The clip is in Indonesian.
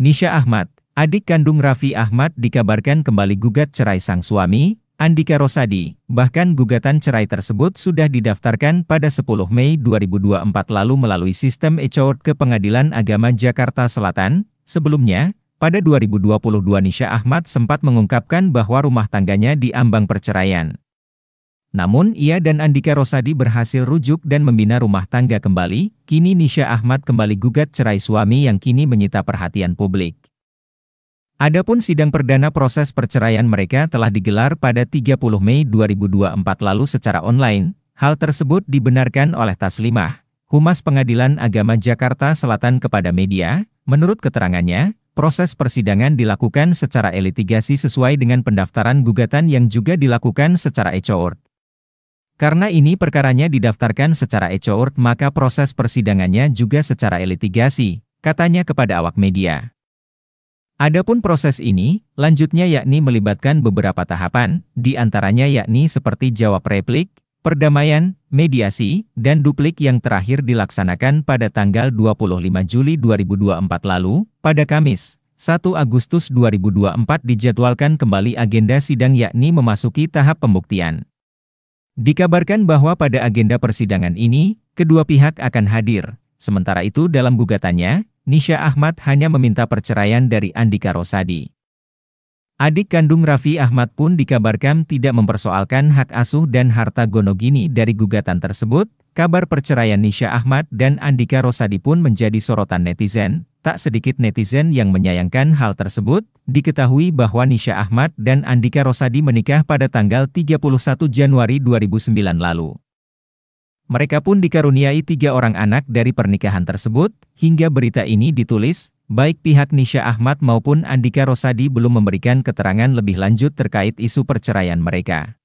Nisha Ahmad, adik kandung Raffi Ahmad dikabarkan kembali gugat cerai sang suami, Andika Rosadi. Bahkan gugatan cerai tersebut sudah didaftarkan pada 10 Mei 2024 lalu melalui sistem e-court ke Pengadilan Agama Jakarta Selatan. Sebelumnya, pada 2022 Nisha Ahmad sempat mengungkapkan bahwa rumah tangganya diambang perceraian. Namun, ia dan Andika Rosadi berhasil rujuk dan membina rumah tangga kembali, kini Nisha Ahmad kembali gugat cerai suami yang kini menyita perhatian publik. Adapun sidang perdana proses perceraian mereka telah digelar pada 30 Mei 2024 lalu secara online. Hal tersebut dibenarkan oleh Taslimah, Humas Pengadilan Agama Jakarta Selatan kepada media. Menurut keterangannya, proses persidangan dilakukan secara elitigasi sesuai dengan pendaftaran gugatan yang juga dilakukan secara e karena ini perkaranya didaftarkan secara ecourt maka proses persidangannya juga secara elitigasi, katanya kepada awak media. Adapun proses ini, lanjutnya yakni melibatkan beberapa tahapan, diantaranya yakni seperti jawab replik, perdamaian, mediasi, dan duplik yang terakhir dilaksanakan pada tanggal 25 Juli 2024 lalu, pada Kamis, 1 Agustus 2024 dijadwalkan kembali agenda sidang yakni memasuki tahap pembuktian. Dikabarkan bahwa pada agenda persidangan ini, kedua pihak akan hadir. Sementara itu dalam gugatannya, Nisha Ahmad hanya meminta perceraian dari Andika Rosadi. Adik kandung Raffi Ahmad pun dikabarkan tidak mempersoalkan hak asuh dan harta gonogini dari gugatan tersebut. Kabar perceraian Nisha Ahmad dan Andika Rosadi pun menjadi sorotan netizen. Tak sedikit netizen yang menyayangkan hal tersebut, diketahui bahwa Nisha Ahmad dan Andika Rosadi menikah pada tanggal 31 Januari 2009 lalu. Mereka pun dikaruniai tiga orang anak dari pernikahan tersebut, hingga berita ini ditulis, baik pihak Nisha Ahmad maupun Andika Rosadi belum memberikan keterangan lebih lanjut terkait isu perceraian mereka.